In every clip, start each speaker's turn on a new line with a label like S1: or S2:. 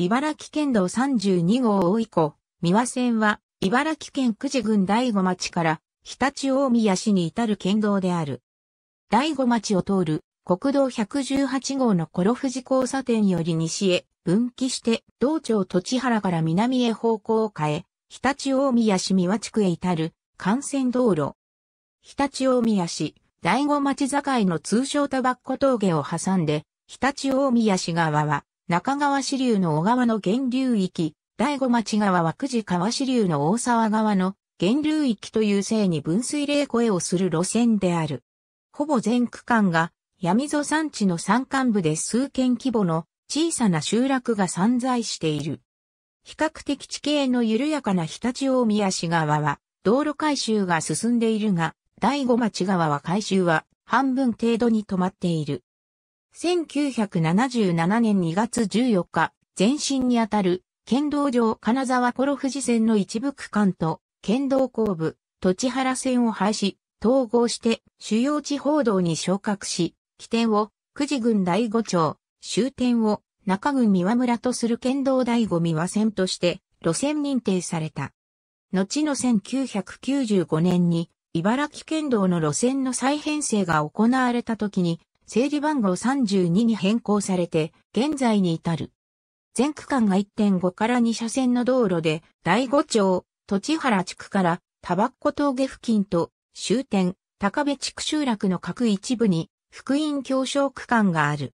S1: 茨城県道32号大井湖、三輪線は、茨城県久慈郡第五町から、日立大宮市に至る県道である。第五町を通る、国道118号のコ富士交差点より西へ、分岐して、道庁土地原から南へ方向を変え、日立大宮市三輪地区へ至る、幹線道路。日立大宮市、第五町境の通称タバッコ峠を挟んで、日立大宮市側は、中川支流の小川の源流域、第五町川は久慈川支流の大沢川の源流域といういに分水嶺越えをする路線である。ほぼ全区間が闇溝山地の山間部で数軒規模の小さな集落が散在している。比較的地形の緩やかな日立大宮市側は道路改修が進んでいるが、第五町側は改修は半分程度に止まっている。1977年2月14日、前身にあたる、県道上金沢コロ富士線の一部区間と、県道後部、土地原線を廃止、統合して主要地方道に昇格し、起点を久慈郡第五町、終点を中郡三輪村とする県道第五三輪線として路線認定された。後の1995年に茨城県道の路線の再編成が行われた時に整理番号32に変更されて、現在に至る。全区間が1.5から2車線の道路で、第5町、土地原地区から、タバッコ峠付近と、終点、高部地区集落の各一部に、福音教唱区間がある。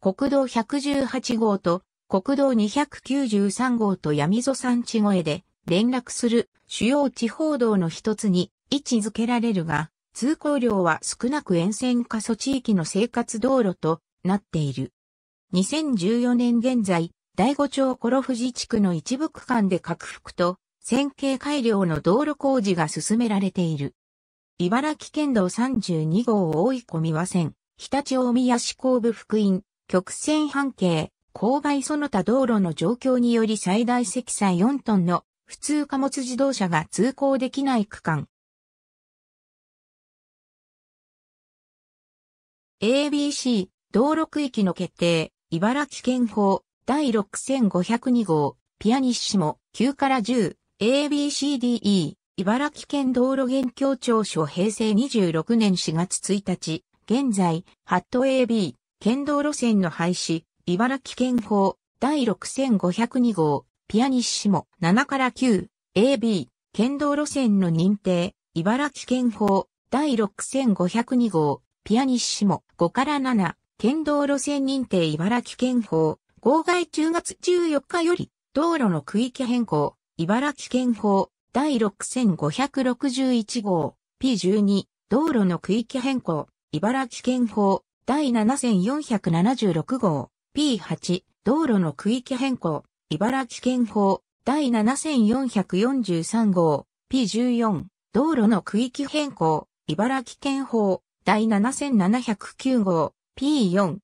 S1: 国道118号と、国道293号と闇ぞ山地越えで、連絡する主要地方道の一つに位置づけられるが、通行量は少なく沿線過疎地域の生活道路となっている。2014年現在、第五町コ富士地区の一部区間で拡幅と線形改良の道路工事が進められている。茨城県道32号大井込み和線、常陸大宮市工部福音、曲線半径、勾配その他道路の状況により最大積載4トンの普通貨物自動車が通行できない区間、ABC、道路区域の決定、茨城県法、第6502号、ピアニッシモ、9から10、ABCDE、茨城県道路現況庁所平成26年4月1日、現在、ハット AB、県道路線の廃止、茨城県法、第6502号、ピアニッシモ、7から9、AB、県道路線の認定、茨城県法、第6502号、ピアニッシモ5から7、県道路線認定茨城県法、号外10月14日より、道路の区域変更、茨城県法、第6561号、P12、道路の区域変更、茨城県法、第7476号、P8、道路の区域変更、茨城県法、第7443号、P14、道路の区域変更、茨城県法、第7709号 P4S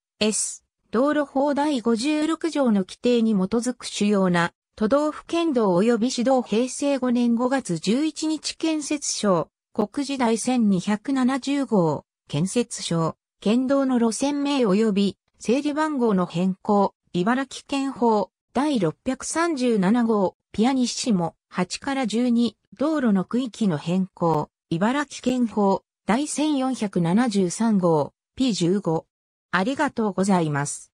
S1: 道路法第56条の規定に基づく主要な都道府県道及び市道平成5年5月11日建設省国時第1270号建設省県道の路線名及び整理番号の変更茨城県法第637号ピアニッシモ8から12道路の区域の変更茨城県法第1473号 P15。ありがとうございます。